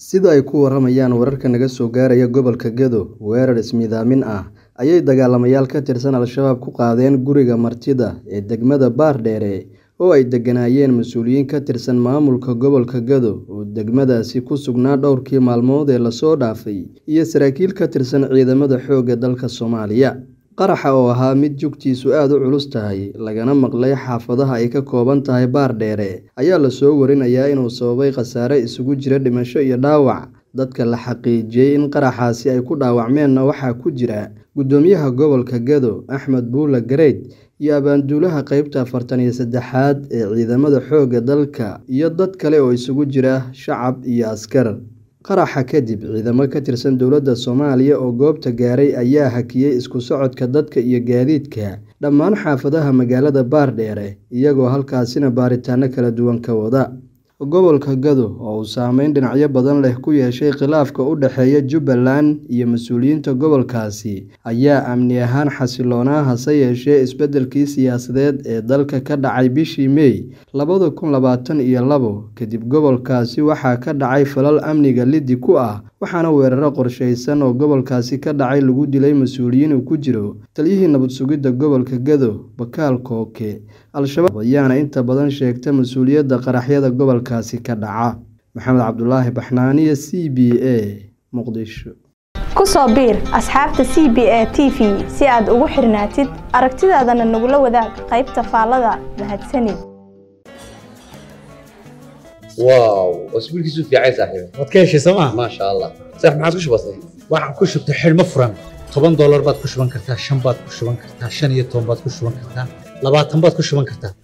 sida ay ku waramayaan wararka naga soo gaaraya gobolka gedo weerar ismiidaamin ah ayay dagaalamayaal ka tirsan al-shabaab ku qaadeen guriga martida ee degmada baardheere oo ay deganaayeen mas-uuliyiin ka tirsan maamulka gobolka gedo oo degmadaasi ku sugnaa dhowrkii maalmood ee lasoo dhaafay iyo saraakiil ka tirsan ciidamada xoogga dalka soomaaliya qaraxa oo ahaa mid jugtiisu aada u culus tahay lagana maqlay xaafadaha ay ka kooban tahay baar dheere ayaa la soo warinayaa inuu sababay khasaare isugu jira dhimasho iyo dhaawac dadka la xaqiijiyey in qaraxaasi ay ku dhaawacmeenna waxaa ku jira guddoomiyaha gobolka gado axmed buula gareed iyo abaanduulaha qeybta afartan iyo saddexaad ee ciidamada xoogga dalka iyo dad kale oo isugu jira shacab iyo askar qaraxa kadib ciidamo ka tirsan dowladda soomaaliya oo goobta gaaray ayaa hakiyey isku socodka dadka iyo gaadiidka dhammaan xaafadaha magaalada baardheere iyagoo halkaasina baaritaano kala duwan ka wada Gobolka Gado oo uu saameyn dhinacyo badan leh ku yeeshay khilaafka u dhexeeya Jubbaland iyo mas-uuliyiinta gobolkaasi ayaa amni ahaan xasilloonaa hase yeeshee isbeddelkii siyaasadeed ee dalka ka dhacay bishii mey labada kun labaatan iyo labo kadib gobolkaasi waxaa ka dhacay falal amniga liddi ku ah waxaana weeraro qorshaysan oo gobolkaasi ka dhacay lagu dilay mas-uuliyiin uu ku jiro taliyihii nabad sugidda gobolka Gado Bakaal Kooke Al-shabaab ayaana inta badan sheegta mas mas'uuliyadda qaraxyada gobolka dhulkaasi ka dhaca maxamed cabdulaahi baxnaaniya c b a muqdisho kusoo biir asxaabta c b a t v si aad ugu xirnaatid aragtidaadana nagula wadaag qaybta faallada mahadsanid واو اسبوع كيسو في عيسى حبيبي ما تكيش سما ما شاء الله صح ما waxaan ku shubtay xilmo furan toban doolar baad ku shuban kartaa shan baad ku shuban kartaa shan iyo toban baad ku shuban kartaa labaatan baad ku shuban kartaa